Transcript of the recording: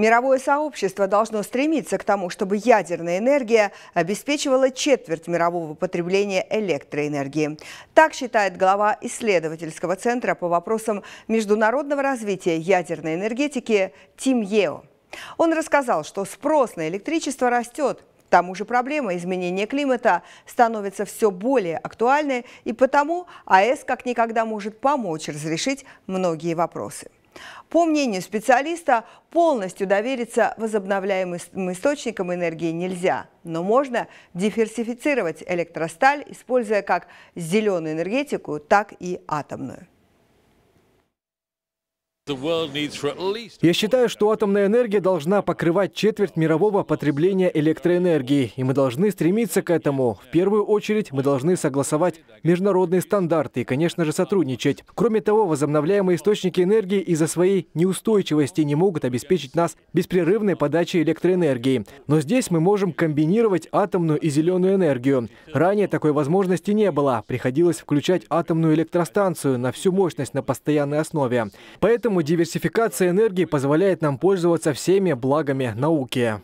Мировое сообщество должно стремиться к тому, чтобы ядерная энергия обеспечивала четверть мирового потребления электроэнергии. Так считает глава исследовательского центра по вопросам международного развития ядерной энергетики Тим Ео. Он рассказал, что спрос на электричество растет, к тому же проблема изменения климата становится все более актуальной, и потому АЭС как никогда может помочь разрешить многие вопросы. По мнению специалиста, полностью довериться возобновляемым источникам энергии нельзя, но можно диверсифицировать электросталь, используя как зеленую энергетику, так и атомную. Я считаю, что атомная энергия должна покрывать четверть мирового потребления электроэнергии, и мы должны стремиться к этому. В первую очередь мы должны согласовать международные стандарты и, конечно же, сотрудничать. Кроме того, возобновляемые источники энергии из-за своей неустойчивости не могут обеспечить нас беспрерывной подачей электроэнергии. Но здесь мы можем комбинировать атомную и зеленую энергию. Ранее такой возможности не было. Приходилось включать атомную электростанцию на всю мощность на постоянной основе. Поэтому Поэтому диверсификация энергии позволяет нам пользоваться всеми благами науки.